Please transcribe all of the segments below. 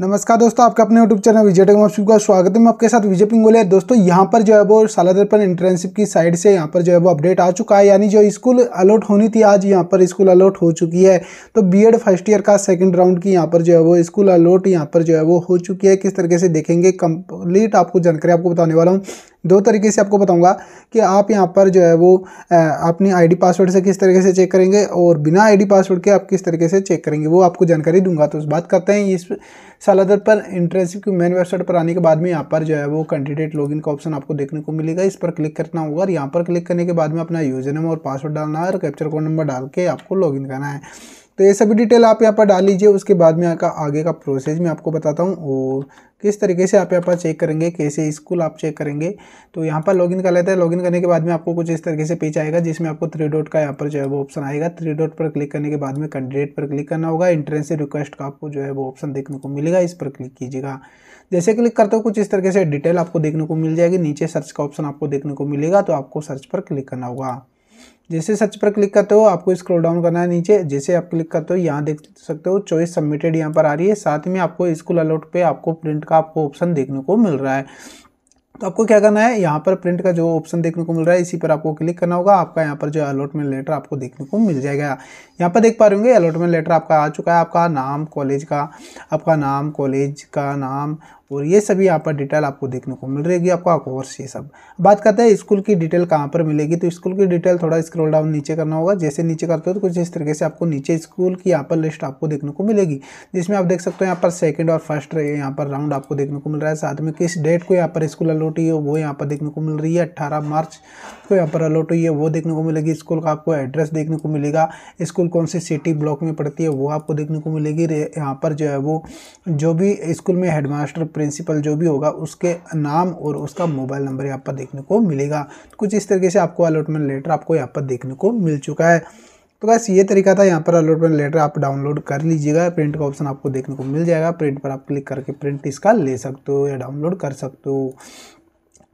नमस्कार दोस्तों आपका अपने यूट्यूब चैनल विजय टेक में आप स्वागत है मैं आपके साथ विजय पिंगोले दोस्तों यहाँ पर जो है वो सालादरपन इंटर्नशिप की साइड से यहाँ पर जो है वो अपडेट आ चुका है यानी जो स्कूल अलॉट होनी थी आज यहाँ पर स्कूल अलॉट हो चुकी है तो बीएड फर्स्ट ईयर का सेकेंड राउंड की यहाँ पर जो है वो स्कूल अलॉट यहाँ पर जो है वो हो चुकी है किस तरीके से देखेंगे कंप्लीट आपको जानकारी आपको बताने वाला हूँ दो तरीके से आपको बताऊंगा कि आप यहाँ पर जो है वो अपनी आईडी पासवर्ड से किस तरीके से चेक करेंगे और बिना आईडी पासवर्ड के आप किस तरीके से चेक करेंगे वो आपको जानकारी दूंगा तो उस बात करते हैं इस साल सालादर पर इंटरेसिव की मेन वेबसाइट पर आने के बाद में यहाँ पर जो है वो कैंडिडेट लॉगिन का ऑप्शन आपको देखने को मिलेगा इस पर क्लिक करना होगा और यहाँ पर क्लिक करने के बाद में अपना यूजर नेम और पासवर्ड डालना है और कैप्चर कोड नंबर डाल के आपको लॉगिन करना है तो ये सभी डिटेल आप यहाँ पर डाल लीजिए उसके बाद में आपका आगे का प्रोसेस मैं आपको बताता हूँ और किस तरीके से आप यहाँ पर चेक करेंगे कैसे स्कूल आप चेक करेंगे तो यहाँ पर लॉगिन कर लेते हैं लॉगिन करने के बाद में आपको कुछ इस तरीके से पेज आएगा जिसमें आपको थ्री डॉट का यहाँ पर जो है वो ऑप्शन आएगा थ्री डॉट पर क्लिक करने के बाद में कैंडिडेट पर क्लिक करना होगा इंट्रेंस रिक्वेस्ट का आपको जो है वो ऑप्शन देखने को मिलेगा इस पर क्लिक कीजिएगा जैसे क्लिक करते हो कुछ इस तरीके से डिटेल आपको देखने को मिल जाएगी नीचे सर्च का ऑप्शन आपको देखने को मिलेगा तो आपको सर्च पर क्लिक करना होगा जैसे सर्च पर क्लिक करते हो आपको स्क्रॉल डाउन करना है नीचे जैसे आप क्लिक करते हो यहाँ देख सकते हो चॉइस सबमिटेड यहाँ पर आ रही है साथ में आपको स्कूल अलॉट पे आपको प्रिंट का आपको ऑप्शन देखने को मिल रहा है तो आपको क्या करना है यहाँ पर प्रिंट का जो ऑप्शन देखने को मिल रहा है इसी पर आपको क्लिक करना होगा आपका यहाँ पर जो अलॉटमेंट लेटर आपको देखने को मिल जाएगा यहाँ पर देख पा रहे होंगे अलॉटमेंट लेटर आपका आ चुका है आपका नाम कॉलेज का आपका नाम कॉलेज का नाम और ये सभी यहाँ पर डिटेल आपको देखने को मिल रहेगी आपका कोर्स ये सब बात करते हैं स्कूल की डिटेल कहाँ पर मिलेगी तो स्कूल की डिटेल थोड़ा स्क्रॉल डाउन नीचे करना होगा जैसे नीचे करते हो तो कुछ इस तरीके से आपको नीचे स्कूल की यहाँ पर लिस्ट आपको देखने को मिलेगी जिसमें आप देख सकते हो यहाँ पर सेकेंड और फर्स्ट यहाँ पर राउंड आपको देखने को मिल रहा है साथ में किस डेट को यहाँ पर स्कूल अलॉट हुई है वो यहाँ पर देखने को मिल रही है अट्ठारह मार्च को यहाँ पर अलॉट हुई है वो देखने को मिलेगी स्कूल का आपको एड्रेस देखने को मिलेगा स्कूल कौन सी सिटी ब्लॉक में पड़ती है वो आपको देखने को मिलेगी यहाँ पर जो है वो जो भी स्कूल में हेडमास्टर प्रिंसिपल जो भी होगा उसके नाम और उसका मोबाइल नंबर यहाँ पर देखने को मिलेगा कुछ इस तरीके से आपको अलॉटमेंट लेटर आपको यहाँ पर देखने को मिल चुका है तो बस ये तरीका था यहाँ पर अलॉटमेंट लेटर आप डाउनलोड कर लीजिएगा प्रिंट का ऑप्शन आपको देखने को मिल जाएगा प्रिंट पर आप क्लिक करके प्रिंट इसका ले सकते हो या डाउनलोड कर सकते हो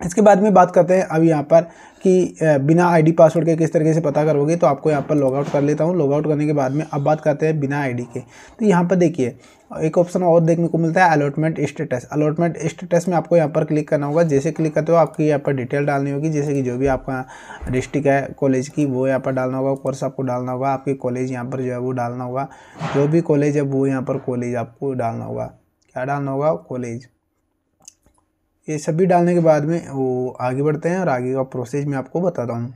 इसके बाद में बात करते हैं अब यहाँ पर कि बिना आईडी पासवर्ड के किस तरीके से पता करोगे तो आपको यहाँ पर लॉगआउट कर लेता हूँ लॉगआउट करने के बाद में अब बात करते हैं बिना आईडी के तो यहाँ पर देखिए एक ऑप्शन और देखने को मिलता है अलॉटमेंट स्टेटस अलॉटमेंट स्टेटस में आपको यहाँ पर क्लिक करना होगा जैसे क्लिक करते हो आपकी यहाँ पर डिटेल डालनी होगी जैसे कि जो भी आपका डिस्ट्रिक्ट है कॉलेज की वो यहाँ पर डालना होगा कोर्स आपको डालना होगा आपके कॉलेज यहाँ पर जो है वो डालना होगा जो भी कॉलेज है वो यहाँ पर कॉलेज आपको डालना होगा क्या डालना होगा कॉलेज ये सभी डालने के बाद में वो आगे बढ़ते हैं और आगे का प्रोसेस मैं आपको बताता हूँ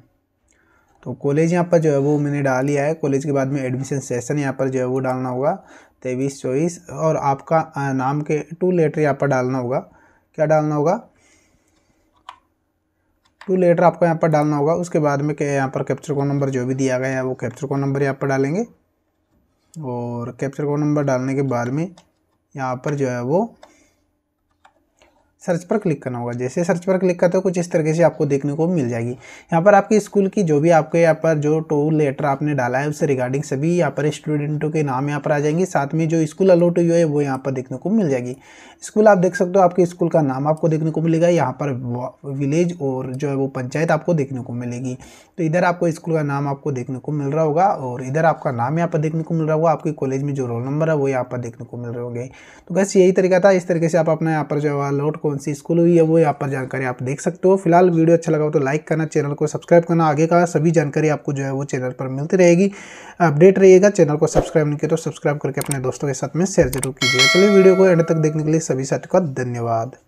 तो कॉलेज यहाँ पर जो है वो मैंने डाल लिया है कॉलेज के बाद में एडमिशन सेशन यहाँ पर जो है वो डालना होगा तेईस चौबीस और आपका नाम के टू लेटर यहाँ पर डालना होगा क्या डालना होगा टू लेटर आपको यहाँ पर डालना होगा उसके बाद में यहाँ पर कैप्चर कोड नंबर जो भी दिया गया है वो कैप्चर कोड नंबर यहाँ पर डालेंगे और कैप्चर कोड नंबर डालने के बाद में यहाँ पर जो है वो सर्च पर क्लिक करना होगा जैसे सर्च पर क्लिक करते हो कुछ इस तरीके से आपको देखने को मिल जाएगी यहाँ पर आपके स्कूल की जो भी आपके यहाँ पर जो टोल लेटर आपने डाला है उससे रिगार्डिंग सभी यहाँ पर स्टूडेंटों के नाम यहाँ पर आ जाएंगे साथ में जो स्कूल अलॉट हुई है वो यहाँ पर देखने को मिल जाएगी स्कूल आप देख सकते हो आपके स्कूल का नाम आपको देखने को मिलेगा यहाँ पर विलेज और जो है वो पंचायत आपको देखने को मिलेगी तो इधर आपको स्कूल का नाम आपको देखने को मिल रहा होगा और इधर आपका नाम यहाँ पर देखने को मिल रहा होगा आपके कॉलेज में जो रोल नंबर है वो यहाँ पर देखने को मिल रहे होंगे तो बस यही तरीका था इस तरीके से आप अपना यहाँ पर जो है अलॉट को कौन सी स्कूल हुई है वो यहाँ पर जानकारी आप देख सकते हो फिलहाल वीडियो अच्छा लगा हो तो लाइक करना चैनल को सब्सक्राइब करना आगे का सभी जानकारी आपको जो है वो चैनल पर मिलती रहेगी अपडेट रहिएगा चैनल को सब्सक्राइब नहीं किया तो सब्सक्राइब करके अपने दोस्तों के साथ में शेयर जरूर कीजिएगा चलिए वीडियो को एंड तक देखने के लिए सभी साथियों का धन्यवाद